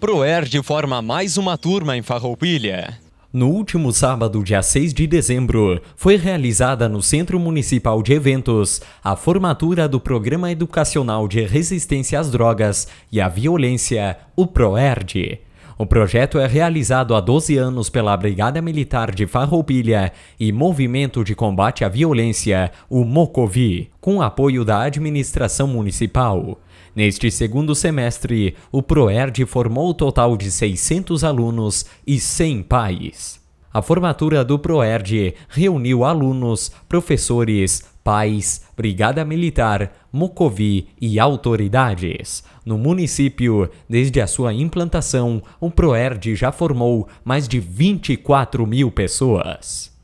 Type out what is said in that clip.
Proer forma mais uma turma em Farroupilha. No último sábado, dia 6 de dezembro, foi realizada no Centro Municipal de Eventos a formatura do Programa Educacional de Resistência às Drogas e à Violência, o PROERD. O projeto é realizado há 12 anos pela Brigada Militar de Farroupilha e Movimento de Combate à Violência, o MOCOVI, com apoio da administração municipal. Neste segundo semestre, o PROERD formou o total de 600 alunos e 100 pais. A formatura do PROERD reuniu alunos, professores, pais, brigada militar, Mocovi e autoridades. No município, desde a sua implantação, o PROERD já formou mais de 24 mil pessoas.